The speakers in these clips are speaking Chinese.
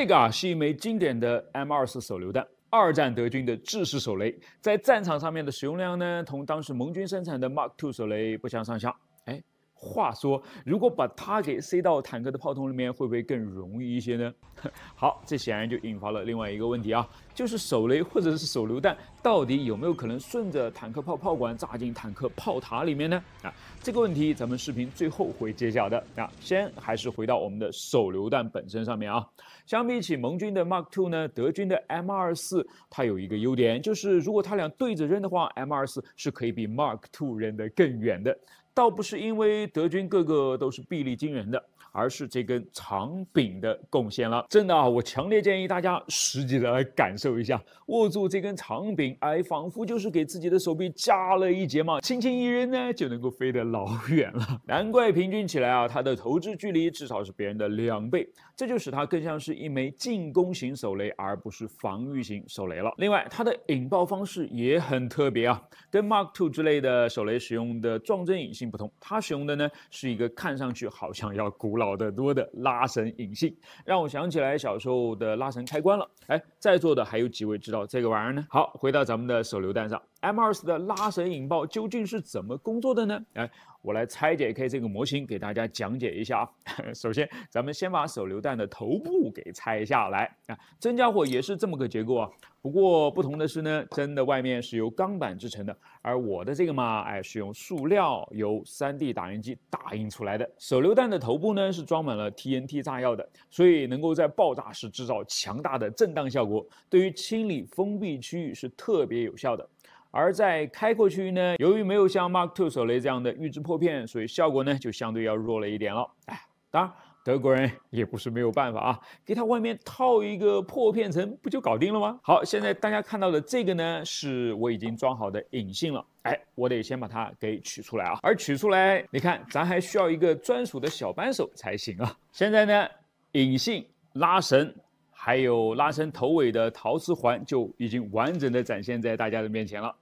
这个啊，是一枚经典的 M2 四手榴弹，二战德军的制式手雷，在战场上面的使用量呢，同当时盟军生产的 Mark II 手雷不相上下。哎。话说，如果把它给塞到坦克的炮筒里面，会不会更容易一些呢？好，这显然就引发了另外一个问题啊，就是手雷或者是手榴弹，到底有没有可能顺着坦克炮炮管炸进坦克炮塔里面呢？啊，这个问题咱们视频最后会揭晓的。啊，先还是回到我们的手榴弹本身上面啊。相比起盟军的 Mark Two 呢，德军的 M24 它有一个优点，就是如果它俩对着扔的话，M24 是可以比 Mark Two 扔得更远的。倒不是因为德军个个都是臂力惊人的。而是这根长柄的贡献了，真的啊，我强烈建议大家实际的来感受一下，握住这根长柄，哎，仿佛就是给自己的手臂加了一节嘛，轻轻一扔呢，就能够飞得老远了。难怪平均起来啊，它的投掷距离至少是别人的两倍，这就使它更像是一枚进攻型手雷，而不是防御型手雷了。另外，它的引爆方式也很特别啊，跟 Mark Two 之类的手雷使用的撞针引信不同，它使用的呢是一个看上去好像要鼓。老得多的拉绳引信，让我想起来小时候的拉绳开关了。哎，在座的还有几位知道这个玩意儿呢？好，回到咱们的手榴弹上，M 二四的拉绳引爆究竟是怎么工作的呢？哎。我来拆解 K 这个模型，给大家讲解一下啊。首先，咱们先把手榴弹的头部给拆下来啊。真家伙也是这么个结构啊，不过不同的是呢，真的外面是由钢板制成的，而我的这个嘛，哎，是用塑料由 3D 打印机打印出来的。手榴弹的头部呢是装满了 TNT 炸药的，所以能够在爆炸时制造强大的震荡效果，对于清理封闭区域是特别有效的。而在开阔区域呢，由于没有像 Mark II 手雷这样的预制破片，所以效果呢就相对要弱了一点了。哎，当然德国人也不是没有办法啊，给它外面套一个破片层不就搞定了吗？好，现在大家看到的这个呢，是我已经装好的隐性了。哎，我得先把它给取出来啊。而取出来，你看咱还需要一个专属的小扳手才行啊。现在呢，隐性拉绳。还有拉伸头尾的陶瓷环就已经完整的展现在大家的面前了。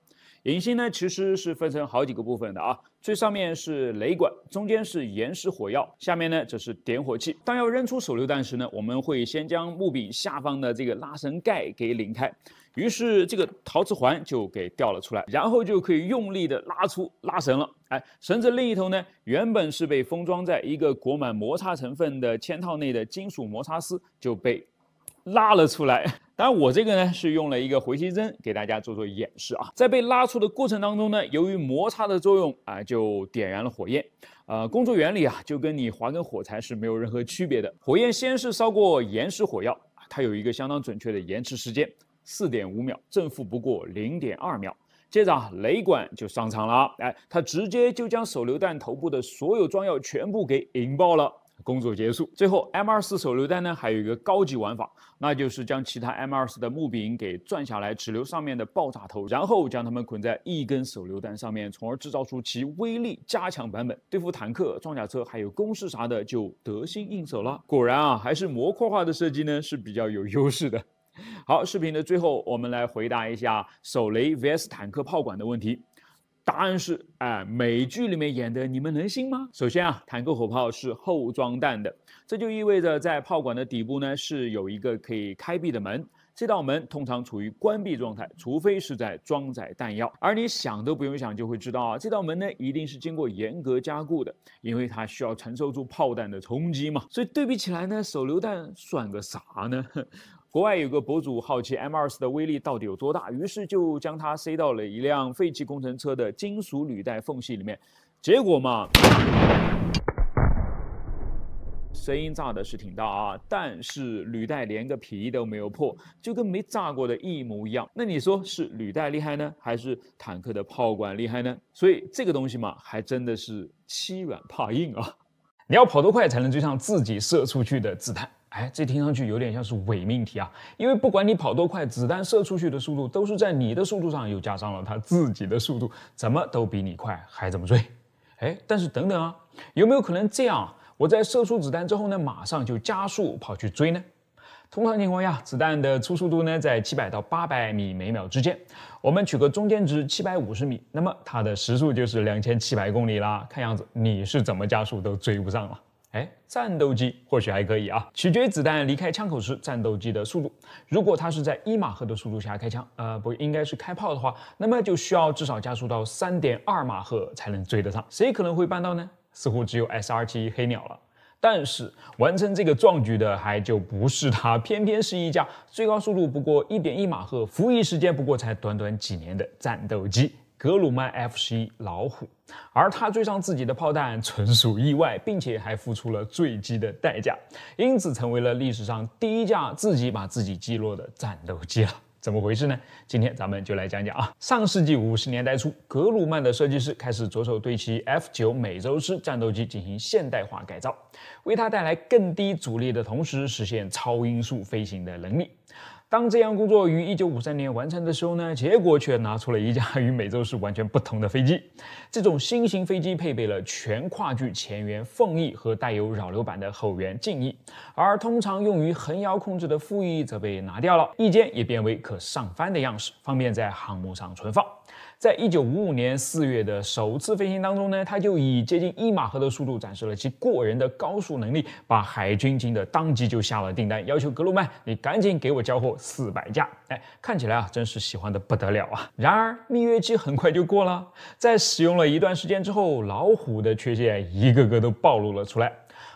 引信呢，其实是分成好几个部分的啊。最上面是雷管，中间是岩石火药，下面呢则是点火器。当要扔出手榴弹时呢，我们会先将木柄下方的这个拉绳盖给拧开，于是这个陶瓷环就给掉了出来，然后就可以用力的拉出拉绳了。哎，绳子另一头呢，原本是被封装在一个裹满摩擦成分的铅套内的金属摩擦丝就被。拉了出来，当然我这个呢是用了一个回形针给大家做做演示啊，在被拉出的过程当中呢，由于摩擦的作用啊，就点燃了火焰，呃，工作原理啊就跟你划根火柴是没有任何区别的。火焰先是烧过延时火药，它有一个相当准确的延迟时间，四点五秒，正负不过零点二秒。接着雷管就上场了，哎，它直接就将手榴弹头部的所有装药全部给引爆了。工作结束，最后 M24 手榴弹呢，还有一个高级玩法，那就是将其他 M24 的木柄给转下来，只留上面的爆炸头，然后将它们捆在一根手榴弹上面，从而制造出其威力加强版本，对付坦克、装甲车还有工事啥的就得心应手了。果然啊，还是模块化的设计呢是比较有优势的。好，视频的最后，我们来回答一下手雷 V S 坦克炮管的问题。答案是，哎，美剧里面演的，你们能信吗？首先啊，坦克火炮是后装弹的，这就意味着在炮管的底部呢是有一个可以开闭的门，这道门通常处于关闭状态，除非是在装载弹药。而你想都不用想就会知道啊，这道门呢一定是经过严格加固的，因为它需要承受住炮弹的冲击嘛。所以对比起来呢，手榴弹算个啥呢？国外有个博主好奇 M24 的威力到底有多大，于是就将它塞到了一辆废弃工程车的金属履带缝隙里面。结果嘛，声音炸的是挺大啊，但是履带连个皮都没有破，就跟没炸过的一模一样。那你说是履带厉害呢，还是坦克的炮管厉害呢？所以这个东西嘛，还真的是欺软怕硬啊。你要跑多快才能追上自己射出去的子弹？哎，这听上去有点像是伪命题啊，因为不管你跑多快，子弹射出去的速度都是在你的速度上又加上了它自己的速度，怎么都比你快，还怎么追？哎，但是等等啊，有没有可能这样？我在射出子弹之后呢，马上就加速跑去追呢？通常情况下，子弹的初速度呢在七百到八百米每秒之间，我们取个中间值七百五十米，那么它的时速就是两千七百公里啦。看样子你是怎么加速都追不上了。哎，战斗机或许还可以啊，取决于子弹离开枪口时战斗机的速度。如果它是在一马赫的速度下开枪，呃，不，应该是开炮的话，那么就需要至少加速到三点二马赫才能追得上。谁可能会办到呢？似乎只有 s r 7黑鸟了。但是完成这个壮举的还就不是它，偏偏是一架最高速度不过一点一马赫、服役时间不过才短短几年的战斗机。格鲁曼 F-11 老虎，而他追上自己的炮弹纯属意外，并且还付出了坠机的代价，因此成为了历史上第一架自己把自己击落的战斗机了。怎么回事呢？今天咱们就来讲讲啊。上世纪五十年代初，格鲁曼的设计师开始着手对其 F-9 美洲狮战斗机进行现代化改造，为它带来更低阻力的同时，实现超音速飞行的能力。当这项工作于1953年完成的时候呢，结果却拿出了一架与美洲狮完全不同的飞机。这种新型飞机配备了全跨距前缘缝翼和带有扰流板的后缘襟翼，而通常用于横摇控制的副翼则被拿掉了，翼尖也变为可上翻的样式，方便在航母上存放。在一九五五年四月的首次飞行当中呢，它就以接近一马赫的速度展示了其过人的高速能力，把海军惊得当即就下了订单，要求格鲁曼，你赶紧给我交货四百架。哎，看起来啊，真是喜欢的不得了啊。然而蜜月期很快就过了，在使用了一段时间之后，老虎的缺陷一个个都暴露了出来，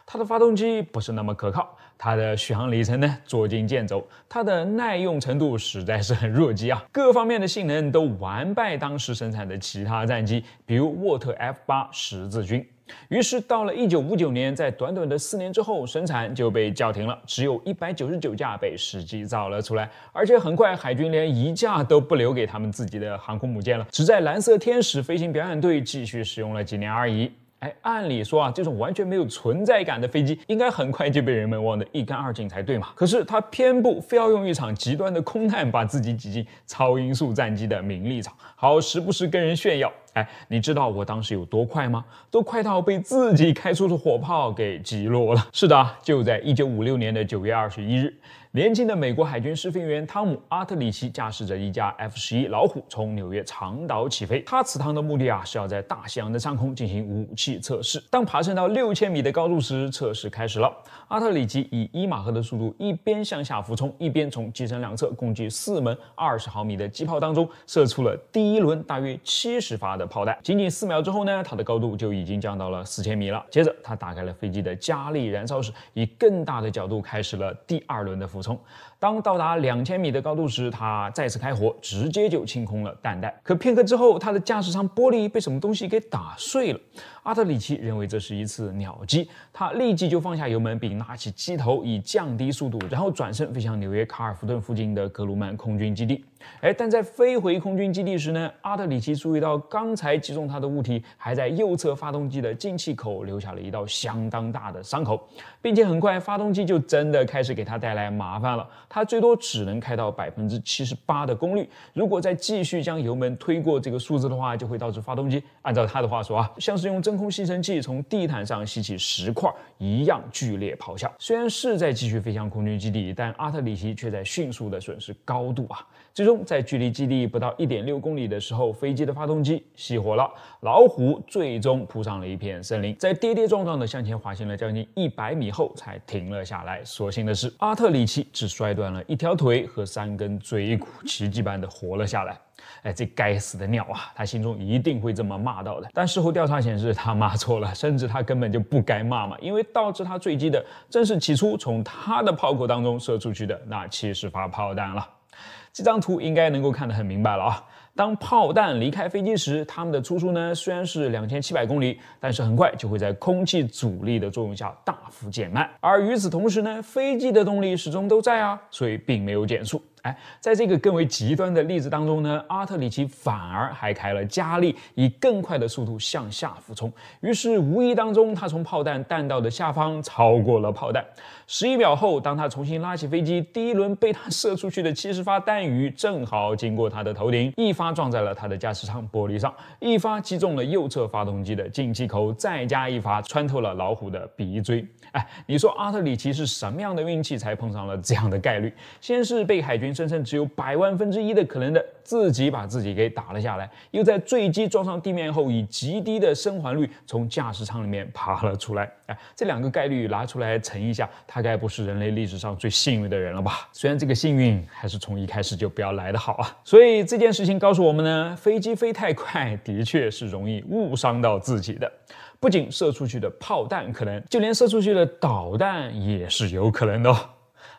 它的发动机不是那么可靠。它的续航里程呢捉襟见肘，它的耐用程度实在是很弱鸡啊，各方面的性能都完败当时生产的其他战机，比如沃特 F 八十字军。于是到了一九五九年，在短短的四年之后，生产就被叫停了，只有一百九十九架被实际造了出来，而且很快海军连一架都不留给他们自己的航空母舰了，只在蓝色天使飞行表演队继续使用了几年而已。哎，按理说啊，这种完全没有存在感的飞机，应该很快就被人们忘得一干二净才对嘛。可是他偏不，非要用一场极端的空难把自己挤进超音速战机的名利场，好时不时跟人炫耀。哎，你知道我当时有多快吗？都快到被自己开出的火炮给击落了。是的啊，就在一九五六年的九月二十一日。年轻的美国海军试飞员汤姆·阿特里奇驾驶着一架 F-11 老虎从纽约长岛起飞。他此趟的目的啊，是要在大西洋的上空进行武器测试。当爬升到六千米的高度时，测试开始了。阿特里奇以一马赫的速度一边向下俯冲，一边从机身两侧共计四门二十毫米的机炮当中射出了第一轮大约七十发的炮弹。仅仅四秒之后呢，它的高度就已经降到了四千米了。接着，他打开了飞机的加力燃烧室，以更大的角度开始了第二轮的俯。补充。当到达两千米的高度时，它再次开火，直接就清空了弹袋。可片刻之后，它的驾驶舱玻璃被什么东西给打碎了。阿特里奇认为这是一次鸟击，他立即就放下油门并拉起机头以降低速度，然后转身飞向纽约卡尔福顿附近的格鲁曼空军基地。哎，但在飞回空军基地时呢，阿特里奇注意到刚才击中他的物体还在右侧发动机的进气口留下了一道相当大的伤口，并且很快发动机就真的开始给他带来麻烦了。它最多只能开到百分之七十八的功率，如果再继续将油门推过这个数字的话，就会导致发动机。按照他的话说啊，像是用真空吸尘器从地毯上吸起石块一样剧烈咆哮。虽然是在继续飞向空军基地，但阿特里奇却在迅速的损失高度啊。最终在距离基地不到一点六公里的时候，飞机的发动机熄火了，老虎最终扑上了一片森林，在跌跌撞撞的向前滑行了将近一百米后才停了下来。所幸的是，阿特里奇只摔断。断了一条腿和三根椎骨，奇迹般的活了下来。哎，这该死的鸟啊！他心中一定会这么骂到的。但事后调查显示，他骂错了，甚至他根本就不该骂嘛，因为导致他坠机的，正是起初从他的炮口当中射出去的那七十发炮弹了。这张图应该能够看得很明白了啊。当炮弹离开飞机时，它们的初速呢？虽然是两千七百公里，但是很快就会在空气阻力的作用下大幅减慢。而与此同时呢，飞机的动力始终都在啊，所以并没有减速。哎，在这个更为极端的例子当中呢，阿特里奇反而还开了加力，以更快的速度向下俯冲。于是无意当中，他从炮弹弹道的下方超过了炮弹。十一秒后，当他重新拉起飞机，第一轮被他 射出去的七十发弹雨正好经过他的头顶，一发撞在了他的驾驶舱玻璃上，一发击中了右侧发动机的进气口，再加一发穿透了老虎的鼻锥。哎，你说阿特里奇是什么样的运气才碰上了这样的概率？先是被海军。甚至只有百万分之一的可能的，自己把自己给打了下来，又在坠机撞上地面后，以极低的生还率从驾驶舱里面爬了出来。哎，这两个概率拿出来乘一下，他该不是人类历史上最幸运的人了吧？虽然这个幸运还是从一开始就不要来的好啊。所以这件事情告诉我们呢，飞机飞太快的确是容易误伤到自己的，不仅射出去的炮弹可能，就连射出去的导弹也是有可能的。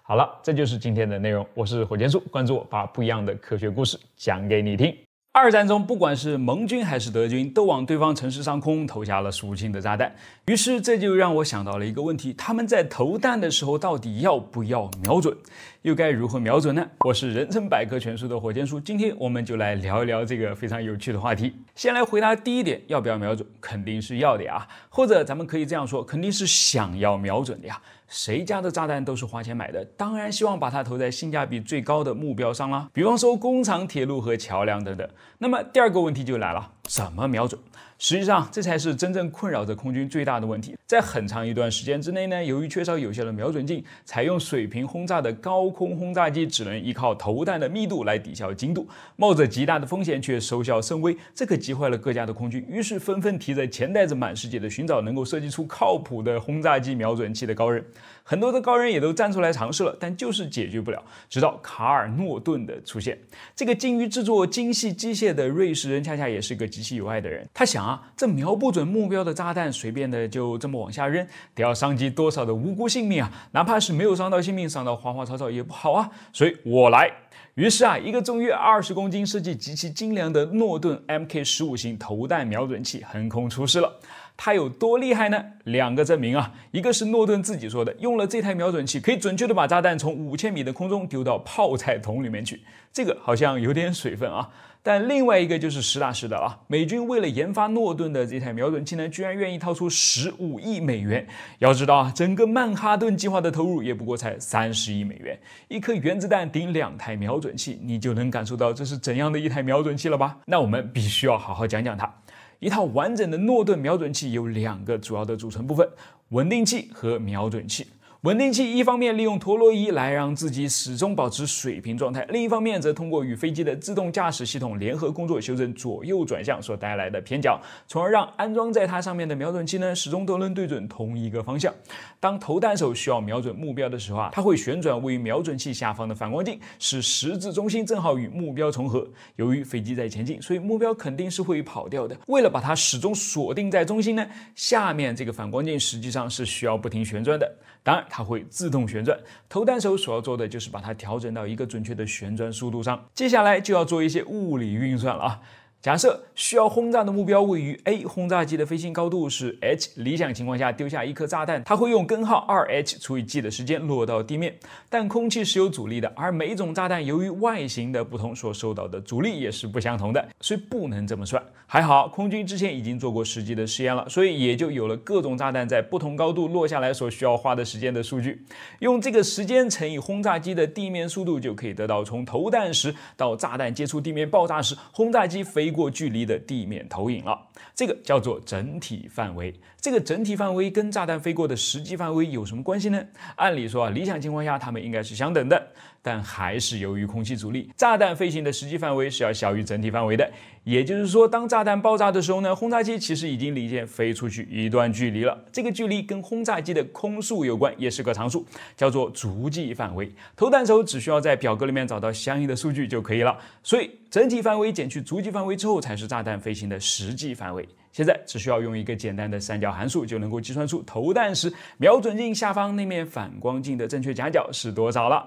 好了，这就是今天的内容。我是火箭叔，关注我，把不一样的科学故事讲给你听。二战中，不管是盟军还是德军，都往对方城市上空投下了数不清的炸弹。于是，这就让我想到了一个问题：他们在投弹的时候，到底要不要瞄准？又该如何瞄准呢？我是《人称百科全书》的火箭叔，今天我们就来聊一聊这个非常有趣的话题。先来回答第一点，要不要瞄准？肯定是要的呀，或者咱们可以这样说，肯定是想要瞄准的呀。谁家的炸弹都是花钱买的，当然希望把它投在性价比最高的目标上啦，比方说工厂、铁路和桥梁等等。那么第二个问题就来了。怎么瞄准？实际上，这才是真正困扰着空军最大的问题。在很长一段时间之内呢，由于缺少有效的瞄准镜，采用水平轰炸的高空轰炸机只能依靠投弹的密度来抵消精度，冒着极大的风险却收效甚微，这可急坏了各家的空军。于是，纷纷提着钱袋子满世界的寻找能够设计出靠谱的轰炸机瞄准器的高人。很多的高人也都站出来尝试了，但就是解决不了。直到卡尔诺顿的出现，这个精于制作精细机械的瑞士人，恰恰也是个极其有爱的人。他想啊，这瞄不准目标的炸弹，随便的就这么往下扔，得要伤及多少的无辜性命啊！哪怕是没有伤到性命，伤到花花草草也不好啊。所以，我来。于是啊，一个重约二十公斤、设计极其精良的诺顿 MK 十五型投弹瞄准器横空出世了。它有多厉害呢？两个证明啊，一个是诺顿自己说的，用了这台瞄准器，可以准确的把炸弹从五千米的空中丢到泡菜桶里面去，这个好像有点水分啊。但另外一个就是实打实的啊，美军为了研发诺顿的这台瞄准器呢，居然愿意掏出十五亿美元。要知道啊，整个曼哈顿计划的投入也不过才三十亿美元，一颗原子弹顶两台瞄准器，你就能感受到这是怎样的一台瞄准器了吧？那我们必须要好好讲讲它。一套完整的诺顿瞄准器有两个主要的组成部分：稳定器和瞄准器。稳定器一方面利用陀螺仪来让自己始终保持水平状态，另一方面则通过与飞机的自动驾驶系统联合工作，修正左右转向所带来的偏角，从而让安装在它上面的瞄准器呢，始终都能对准同一个方向。当投弹手需要瞄准目标的时候啊，它会旋转位于瞄准器下方的反光镜，使十字中心正好与目标重合。由于飞机在前进，所以目标肯定是会跑掉的。为了把它始终锁定在中心呢，下面这个反光镜实际上是需要不停旋转的。当然，它会自动旋转。投弹手所要做的就是把它调整到一个准确的旋转速度上。接下来就要做一些物理运算了啊。假设需要轰炸的目标位于 A，轰炸机的飞行高度是 h。理想情况下，丢下一颗炸弹，它会用根号 2h 除以 g 的时间落到地面。但空气是有阻力的，而每种炸弹由于外形的不同，所受到的阻力也是不相同的，所以不能这么算。还好，空军之前已经做过实际的试验了，所以也就有了各种炸弹在不同高度落下来所需要花的时间的数据。用这个时间乘以轰炸机的地面速度，就可以得到从投弹时到炸弹接触地面爆炸时，轰炸机飞。过距离的地面投影了，这个叫做整体范围。这个整体范围跟炸弹飞过的实际范围有什么关系呢？按理说，啊，理想情况下，它们应该是相等的。但还是由于空气阻力，炸弹飞行的实际范围是要小于整体范围的。也就是说，当炸弹爆炸的时候呢，轰炸机其实已经离舰飞出去一段距离了。这个距离跟轰炸机的空速有关，也是个常数，叫做足迹范围。投弹手只需要在表格里面找到相应的数据就可以了。所以，整体范围减去足迹范围之后才是炸弹飞行的实际范围。现在只需要用一个简单的三角函数就能够计算出投弹时瞄准镜下方那面反光镜的正确夹角是多少了。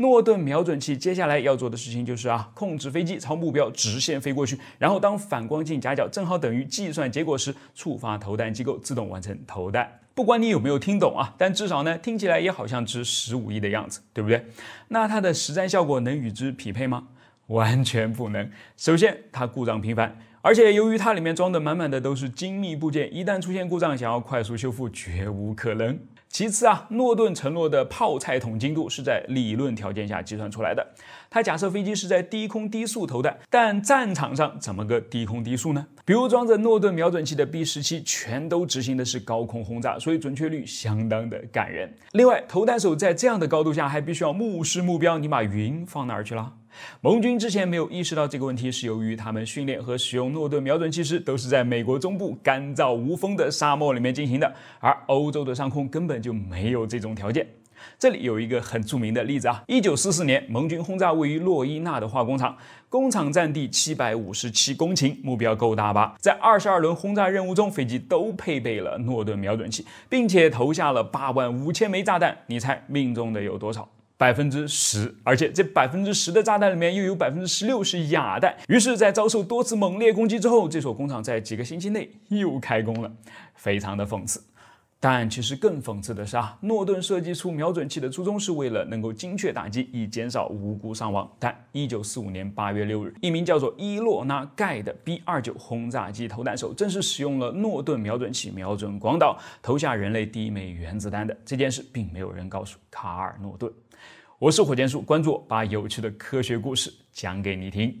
诺顿瞄准器接下来要做的事情就是啊，控制飞机朝目标直线飞过去，然后当反光镜夹角正好等于计算结果时，触发投弹机构自动完成投弹。不管你有没有听懂啊，但至少呢，听起来也好像值十五亿的样子，对不对？那它的实战效果能与之匹配吗？完全不能。首先，它故障频繁，而且由于它里面装的满满的都是精密部件，一旦出现故障，想要快速修复绝无可能。其次啊，诺顿承诺的泡菜桶精度是在理论条件下计算出来的。他假设飞机是在低空低速投弹，但战场上怎么个低空低速呢？比如装着诺顿瞄准器的 B 十七，全都执行的是高空轰炸，所以准确率相当的感人。另外，投弹手在这样的高度下还必须要目视目标，你把云放哪儿去了？盟军之前没有意识到这个问题，是由于他们训练和使用诺顿瞄准器时，都是在美国中部干燥无风的沙漠里面进行的，而欧洲的上空根本就没有这种条件。这里有一个很著名的例子啊，一九四四年，盟军轰炸位于洛伊纳的化工厂，工厂占地七百五十七公顷，目标够大吧？在二十二轮轰炸任务中，飞机都配备了诺顿瞄准器，并且投下了八万五千枚炸弹，你猜命中的有多少？百分之十，而且这百分之十的炸弹里面又有百分之十六是哑弹。于是，在遭受多次猛烈攻击之后，这所工厂在几个星期内又开工了，非常的讽刺。但其实更讽刺的是啊，诺顿设计出瞄准器的初衷是为了能够精确打击，以减少无辜伤亡。但一九四五年八月六日，一名叫做伊洛拉盖的 B 二九轰炸机投弹手，正是使用了诺顿瞄准器瞄准广岛投下人类第一枚原子弹的。这件事并没有人告诉卡尔诺顿。我是火箭叔，关注我，把有趣的科学故事讲给你听。